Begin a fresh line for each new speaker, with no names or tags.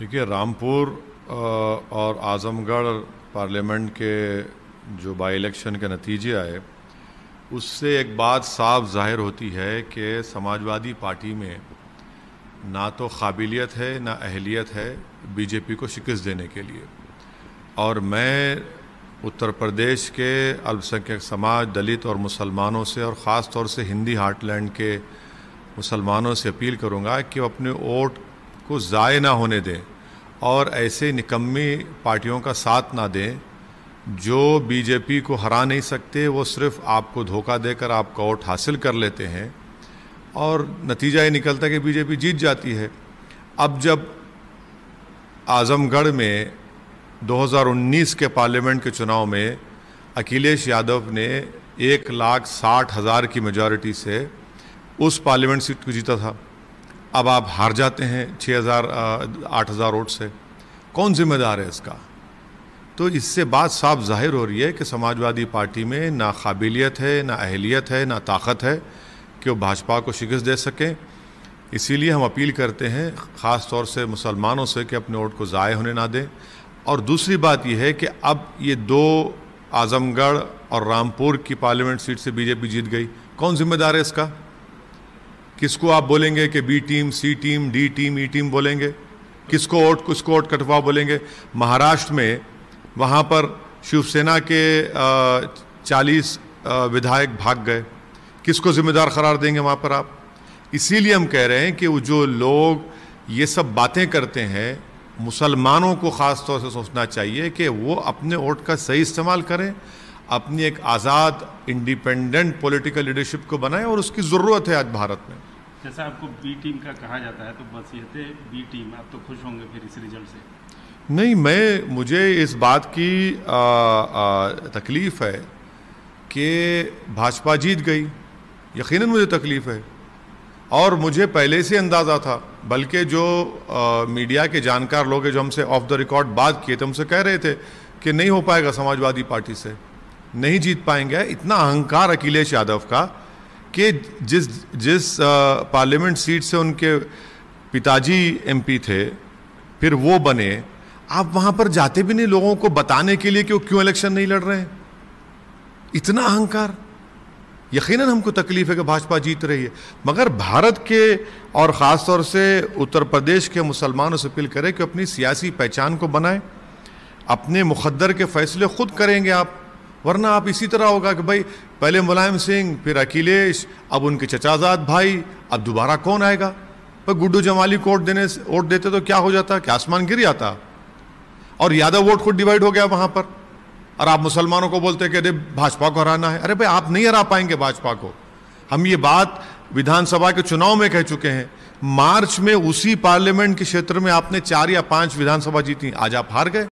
देखिए रामपुर और आज़मगढ़ पार्लियामेंट के जो बाई इलेक्शन के नतीजे आए उससे एक बात साफ जाहिर होती है कि समाजवादी पार्टी में ना तो काबिलियत है ना अहलियत है बीजेपी को शिकस्त देने के लिए और मैं उत्तर प्रदेश के अल्पसंख्यक समाज दलित और मुसलमानों से और ख़ास तौर से हिंदी हार्टलैंड के मुसलमानों से अपील करूंगा कि वो अपने वोट को ज़ाय ना होने दें और ऐसे निकम्मी पार्टियों का साथ ना दें जो बीजेपी को हरा नहीं सकते वो सिर्फ आपको धोखा देकर आपका वोट हासिल कर लेते हैं और नतीजा ये निकलता है कि बीजेपी जीत जाती है अब जब आज़मगढ़ में 2019 के पार्लियामेंट के चुनाव में अखिलेश यादव ने एक लाख साठ हज़ार की मेजॉरिटी से उस पार्लियामेंट सीट को जीता था अब आप हार जाते हैं छः हज़ार आठ हज़ार वोट से कौन जिम्मेदार है इसका तो इससे बात साफ जाहिर हो रही है कि समाजवादी पार्टी में ना काबिलियत है ना अहलियत है ना ताकत है कि वो भाजपा को शिकस्त दे सकें इसीलिए हम अपील करते हैं ख़ास तौर से मुसलमानों से कि अपने वोट को ज़ाय होने ना दें और दूसरी बात यह है कि अब ये दो आज़मगढ़ और रामपुर की पार्लियामेंट सीट से बीजेपी जीत गई कौन जिम्मेदार है इसका किसको आप बोलेंगे कि B team C team D team E team बोलेंगे किसको वोट किसको वोट कटवा बोलेंगे महाराष्ट्र में वहाँ पर शिवसेना के चालीस विधायक भाग गए किसको जिम्मेदार करार देंगे वहाँ पर आप इसीलिए हम कह रहे हैं कि वो जो लोग ये सब बातें करते हैं मुसलमानों को ख़ास तौर से सोचना चाहिए कि वो अपने वोट का सही इस्तेमाल करें अपनी एक आज़ाद इंडिपेंडेंट पॉलिटिकल लीडरशिप को बनाएं और उसकी ज़रूरत है आज भारत में जैसा आपको बी टीम का कहा जाता है तो बस ये बी टीम आप तो खुश होंगे फिर इस रिजल्ट से नहीं मैं मुझे इस बात की आ, आ, तकलीफ है कि भाजपा जीत गई यकीनन मुझे तकलीफ है और मुझे पहले से अंदाज़ा था बल्कि जो आ, मीडिया के जानकार लोग जो हमसे ऑफ द रिकॉर्ड बात किए थे हमसे कह रहे थे कि नहीं हो पाएगा समाजवादी पार्टी से नहीं जीत पाएंगे इतना अहंकार अखिलेश यादव का कि जिस जिस पार्लियामेंट सीट से उनके पिताजी एमपी थे फिर वो बने आप वहां पर जाते भी नहीं लोगों को बताने के लिए कि वो क्यों इलेक्शन नहीं लड़ रहे हैं इतना अहंकार यकीन हमको तकलीफ है कि भाजपा जीत रही है मगर भारत के और ख़ास तौर से उत्तर प्रदेश के मुसलमानों से अपील करें कि अपनी सियासी पहचान को बनाएं अपने मुखदर के फैसले खुद करेंगे आप वरना आप इसी तरह होगा कि भाई पहले मुलायम सिंह फिर अखिलेश अब उनके चचाजाद भाई अब दोबारा कौन आएगा पर गुड्डू जमाली को वोट देने वोट देते तो क्या हो जाता क्या आसमान गिर जाता और यादव वोट खुद डिवाइड हो गया वहाँ पर और आप मुसलमानों को बोलते कि अरे भाजपा को हराना है अरे भाई आप नहीं हरा पाएंगे भाजपा को हम ये बात विधानसभा के चुनाव में कह चुके हैं मार्च में उसी पार्लियामेंट के क्षेत्र में आपने चार या पांच विधानसभा जीती आज आप हार गए